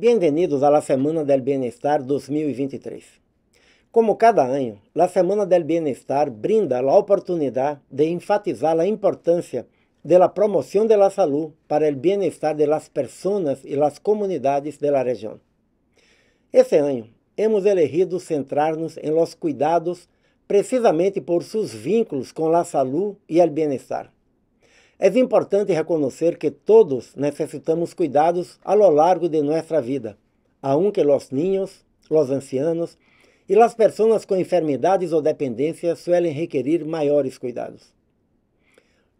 Bem-vindos à La Semana del Bienestar 2023. Como cada ano, La Semana del Bienestar brinda a oportunidade de enfatizar a importância da promoção da saúde para o bem-estar das pessoas e das comunidades da região. Este ano, hemos elegido centrar-nos em los cuidados precisamente por seus vínculos com a saúde e o bem-estar. É importante reconhecer que todos necessitamos cuidados a lo largo de nossa vida, aunque los niños, los ancianos e las pessoas com enfermidades ou dependências suelen requerir maiores cuidados.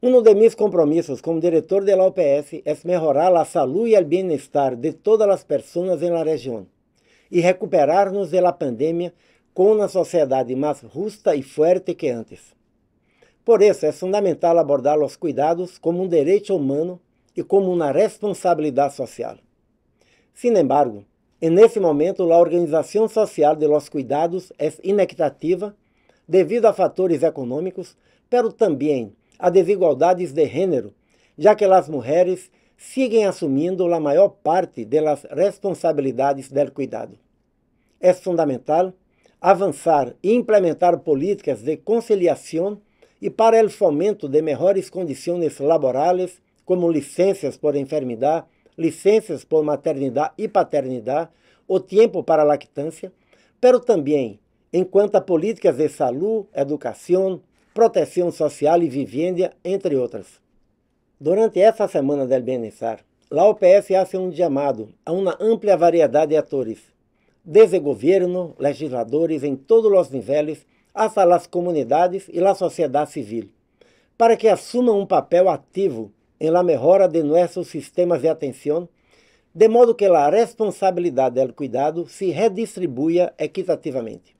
Um de meus compromissos como diretor da OPS é melhorar a saúde e o bem-estar de todas as pessoas em la região e recuperar-nos da pandemia com uma sociedade mais justa e forte que antes. Por isso, é fundamental abordar os cuidados como um direito humano e como uma responsabilidade social. Sin embargo, nesse momento, a organização social de los cuidados é inequitativa devido a fatores econômicos, pero também a desigualdades de gênero, já que as mulheres seguem assumindo a maior parte das responsabilidades del cuidado. É fundamental avançar e implementar políticas de conciliação e para o fomento de melhores condições laborais, como licenças por enfermidade, licenças por maternidade e paternidade, o tempo para lactância, pero também en a políticas de saúde, educação, proteção social e vivienda, entre outras. Durante essa semana del Bem-Estar, a OPS hace um chamado a uma ampla variedade de atores, desde governo, legisladores em todos os níveis, às las comunidades e la sociedade civil, para que assumam um papel ativo em la mejora de nossos sistemas de atenção, de modo que a responsabilidade del cuidado se redistribuya equitativamente.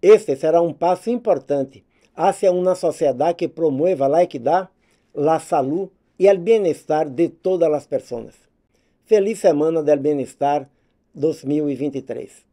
Este será um passo importante hacia uma sociedade que promueva la equidade, la salud e el bienestar de todas as pessoas. Feliz Semana del Bienestar 2023.